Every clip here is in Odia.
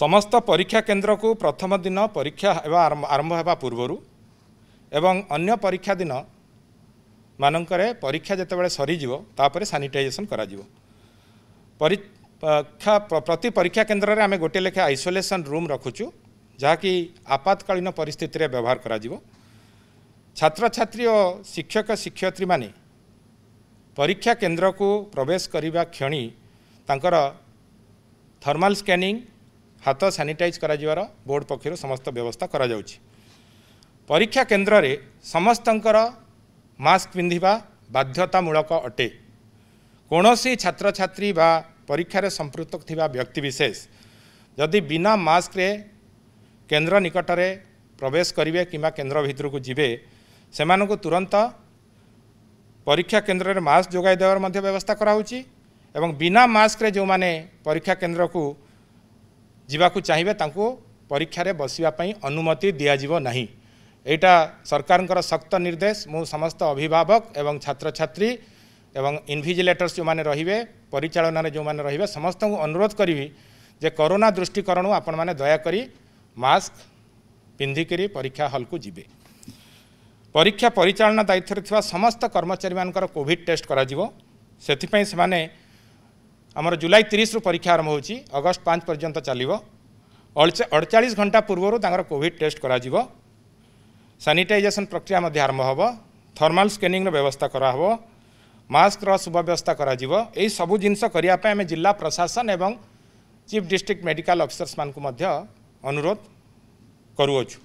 ସମସ୍ତ ପରୀକ୍ଷା କେନ୍ଦ୍ରକୁ ପ୍ରଥମ ଦିନ ପରୀକ୍ଷା ହେବା ଆରମ୍ଭ ହେବା ପୂର୍ବରୁ ଏବଂ ଅନ୍ୟ ପରୀକ୍ଷା ଦିନ ମାନଙ୍କରେ ପରୀକ୍ଷା ଯେତେବେଳେ ସରିଯିବ ତାପରେ ସାନିଟାଇଜେସନ୍ କରାଯିବ ପରୀକ୍ଷା ପ୍ରତି ପରୀକ୍ଷା କେନ୍ଦ୍ରରେ ଆମେ ଗୋଟିଏ ଲେଖା ଆଇସୋଲେସନ୍ ରୁମ୍ ରଖୁଛୁ ଯାହାକି ଆପାତକାଳୀନ ପରିସ୍ଥିତିରେ ବ୍ୟବହାର କରାଯିବ ଛାତ୍ରଛାତ୍ରୀ ଓ ଶିକ୍ଷକ ଶିକ୍ଷୟତ୍ରୀମାନେ ପରୀକ୍ଷା କେନ୍ଦ୍ରକୁ ପ୍ରବେଶ କରିବା କ୍ଷଣି ତାଙ୍କର ଥର୍ମାଲ୍ ସ୍କାନିଂ ହାତ ସାନିଟାଇଜ୍ କରାଯିବାର ବୋର୍ଡ଼ ପକ୍ଷରୁ ସମସ୍ତ ବ୍ୟବସ୍ଥା କରାଯାଉଛି ପରୀକ୍ଷା କେନ୍ଦ୍ରରେ ସମସ୍ତଙ୍କର ମାସ୍କ ପିନ୍ଧିବା ବାଧ୍ୟତାମୂଳକ ଅଟେ କୌଣସି ଛାତ୍ରଛାତ୍ରୀ ବା ପରୀକ୍ଷାରେ ସମ୍ପୃକ୍ତ ଥିବା ବ୍ୟକ୍ତିବିଶେଷ ଯଦି ବିନା ମାସ୍କରେ କେନ୍ଦ୍ର ନିକଟରେ ପ୍ରବେଶ କରିବେ କିମ୍ବା କେନ୍ଦ୍ର ଭିତରକୁ ଯିବେ ସେମାନଙ୍କୁ ତୁରନ୍ତ ପରୀକ୍ଷା କେନ୍ଦ୍ରରେ ମାସ୍କ ଯୋଗାଇ ଦେବାର ମଧ୍ୟ ବ୍ୟବସ୍ଥା କରାହେଉଛି ଏବଂ ବିନା ମାସ୍କରେ ଯେଉଁମାନେ ପରୀକ୍ଷା କେନ୍ଦ୍ରକୁ ଯିବାକୁ ଚାହିଁବେ ତାଙ୍କୁ ପରୀକ୍ଷାରେ ବସିବା ପାଇଁ ଅନୁମତି ଦିଆଯିବ ନାହିଁ ଏଇଟା ସରକାରଙ୍କର ଶକ୍ତ ନିର୍ଦ୍ଦେଶ ମୁଁ ସମସ୍ତ ଅଭିଭାବକ ଏବଂ ଛାତ୍ରଛାତ୍ରୀ ଏବଂ ଇନଭିଜିଲେଟର୍ସ ଯେଉଁମାନେ ରହିବେ ପରିଚାଳନାରେ ଯେଉଁମାନେ ରହିବେ ସମସ୍ତଙ୍କୁ ଅନୁରୋଧ କରିବି ଯେ କରୋନା ଦୃଷ୍ଟିକୋଣରୁ ଆପଣମାନେ ଦୟାକରି ମାସ୍କ ପିନ୍ଧିକରି ପରୀକ୍ଷା ହଲ୍କୁ ଯିବେ ପରୀକ୍ଷା ପରିଚାଳନା ଦାୟିତ୍ୱରେ ଥିବା ସମସ୍ତ କର୍ମଚାରୀମାନଙ୍କର କୋଭିଡ଼ ଟେଷ୍ଟ କରାଯିବ ସେଥିପାଇଁ ସେମାନେ ଆମର ଜୁଲାଇ ତିରିଶରୁ ପରୀକ୍ଷା ଆରମ୍ଭ ହେଉଛି ଅଗଷ୍ଟ ପାଞ୍ଚ ପର୍ଯ୍ୟନ୍ତ ଚାଲିବ ଅଡ଼ଚାଳିଶ ଘଣ୍ଟା ପୂର୍ବରୁ ତାଙ୍କର କୋଭିଡ଼ ଟେଷ୍ଟ କରାଯିବ ସାନିଟାଇଜେସନ୍ ପ୍ରକ୍ରିୟା ମଧ୍ୟ ଆରମ୍ଭ ହେବ ଥର୍ମାଲ୍ ସ୍କାନିଂର ବ୍ୟବସ୍ଥା କରାହେବ ମାସ୍କର ସୁବ୍ୟବସ୍ଥା କରାଯିବ ଏହି ସବୁ ଜିନିଷ କରିବା ପାଇଁ ଆମେ ଜିଲ୍ଲା ପ୍ରଶାସନ ଏବଂ ଚିଫ୍ ଡିଷ୍ଟ୍ରିକ୍ଟ ମେଡ଼ିକାଲ ଅଫିସର୍ସମାନଙ୍କୁ ମଧ୍ୟ ଅନୁରୋଧ କରୁଅଛୁ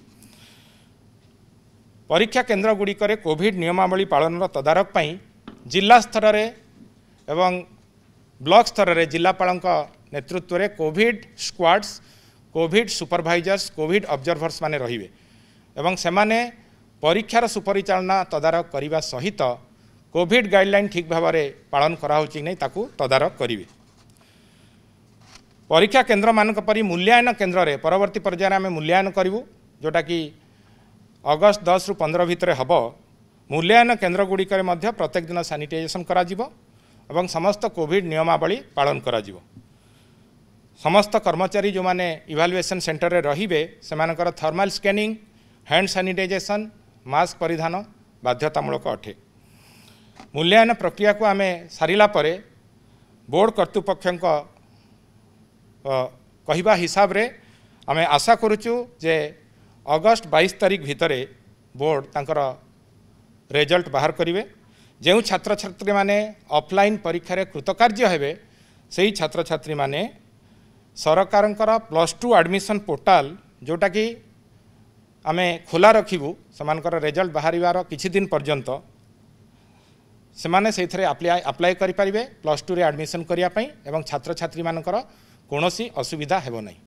ପରୀକ୍ଷା କେନ୍ଦ୍ରଗୁଡ଼ିକରେ କୋଭିଡ଼ ନିୟମାବଳୀ ପାଳନର ତଦାରଖ ପାଇଁ ଜିଲ୍ଲା ସ୍ତରରେ ଏବଂ ବ୍ଲକ ସ୍ତରରେ ଜିଲ୍ଲାପାଳଙ୍କ ନେତୃତ୍ୱରେ Covid squads Covid supervisors Covid ଅବଜର୍ଭର୍ସମାନେ ରହିବେ ଏବଂ ସେମାନେ ପରୀକ୍ଷାର ସୁପରିଚାଳନା ତଦାରଖ କରିବା ସହିତ କୋଭିଡ଼ ଗାଇଡ଼ଲାଇନ୍ ଠିକ୍ ଭାବରେ ପାଳନ କରାହେଉଛି କି ନାହିଁ ତାକୁ ତଦାରଖ କରିବେ ପରୀକ୍ଷା କେନ୍ଦ୍ରମାନଙ୍କ ପରି ମୂଲ୍ୟାୟନ କେନ୍ଦ୍ରରେ ପରବର୍ତ୍ତୀ ପର୍ଯ୍ୟାୟରେ ଆମେ ମୂଲ୍ୟାୟନ କରିବୁ ଯେଉଁଟାକି ଅଗଷ୍ଟ ଦଶରୁ ପନ୍ଦର ଭିତରେ ହେବ ମୂଲ୍ୟାୟନ କେନ୍ଦ୍ରଗୁଡ଼ିକରେ ମଧ୍ୟ ପ୍ରତ୍ୟେକ ଦିନ ସାନିଟାଇଜେସନ୍ କରାଯିବ ଏବଂ ସମସ୍ତ କୋଭିଡ୍ ନିୟମାବଳୀ ପାଳନ କରାଯିବ ସମସ୍ତ କର୍ମଚାରୀ ଯେଉଁମାନେ ଇଭାଲୁଏସନ୍ ସେଣ୍ଟରରେ ରହିବେ ସେମାନଙ୍କର thermal scanning hand sanitisation mask ପରିଧାନ ବାଧ୍ୟତାମୂଳକ ଅଟେ ମୂଲ୍ୟାୟନ ପ୍ରକ୍ରିୟାକୁ ଆମେ ସାରିଲା ପରେ ବୋର୍ଡ଼ କର୍ତ୍ତୃପକ୍ଷଙ୍କ କହିବା ହିସାବରେ ଆମେ ଆଶା କରୁଛୁ ଯେ ଅଗଷ୍ଟ ବାଇଶ ତାରିଖ ଭିତରେ ବୋର୍ଡ଼ ତାଙ୍କର ରେଜଲ୍ଟ ବାହାର କରିବେ ଯେଉଁ ଛାତ୍ରଛାତ୍ରୀମାନେ ଅଫ୍ଲାଇନ୍ ପରୀକ୍ଷାରେ କୃତକାର୍ଯ୍ୟ ହେବେ ସେହି ଛାତ୍ରଛାତ୍ରୀମାନେ ସରକାରଙ୍କର ପ୍ଲସ୍ ଟୁ ଆଡ଼ମିସନ୍ ପୋର୍ଟାଲ୍ ଯେଉଁଟାକି ଆମେ ଖୋଲା ରଖିବୁ ସେମାନଙ୍କର ରେଜଲ୍ଟ ବାହାରିବାର କିଛି ଦିନ ପର୍ଯ୍ୟନ୍ତ ସେମାନେ ସେଇଥିରେ ଆପ୍ଲାଏ ଆପ୍ଲାଏ କରିପାରିବେ ପ୍ଲସ୍ ଟୁରେ ଆଡ଼ମିସନ୍ କରିବା ପାଇଁ ଏବଂ ଛାତ୍ରଛାତ୍ରୀମାନଙ୍କର କୌଣସି ଅସୁବିଧା ହେବ ନାହିଁ